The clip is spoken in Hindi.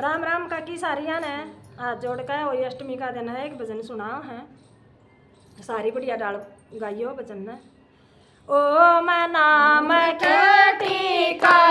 राम राम का की सारिया ने हाथ जोड़ का वही अष्टमी का दिन है एक भजन सुना है सारी बढ़िया डाल गाइयो भजन ने ओ मैं नाम के टीका